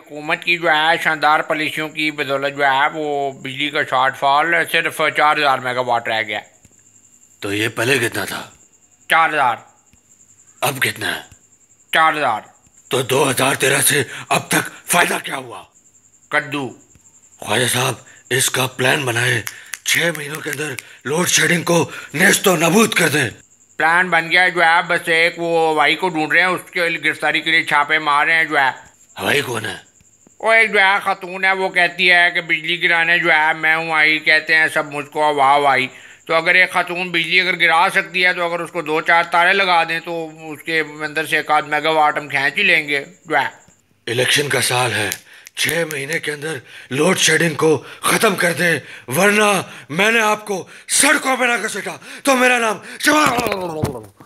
हुकूमत की जो है शानदार पॉलिसियों की बदौलत जो है वो बिजली का शॉर्टफॉल सिर्फ चार हज़ार मेगा वाट रह गया तो ये पहले कितना था चार हज़ार अब कितना है चार हज़ार तो दो हज़ार तेरह से अब तक फ़ायदा क्या हुआ कद्दू ख्वाजा साहब इसका प्लान बनाए छह महीनों के अंदर लोड शेडिंग को नेस्त नबूद कर दे प्लान बन गया जो है बस एक वो हवाई को ढूंढ रहे हैं उसके गिरफ्तारी के लिए छापे मार रहे हैं जो है हवाई कौन है और एक जो है ख़तून है वो कहती है कि बिजली गिराने जो है मैं हूँ आई कहते हैं सब मुझको अभाव आई तो अगर एक ख़तून बिजली अगर गिरा सकती है तो अगर उसको दो चार तारे लगा दें तो उसके अंदर से एक आध मेगावाट हम खींच ही लेंगे जो है इलेक्शन का साल है छः महीने के अंदर लोड शेडिंग को ख़त्म कर दें वरना मैंने आपको सड़कों पर ना घसीटा तो मेरा नाम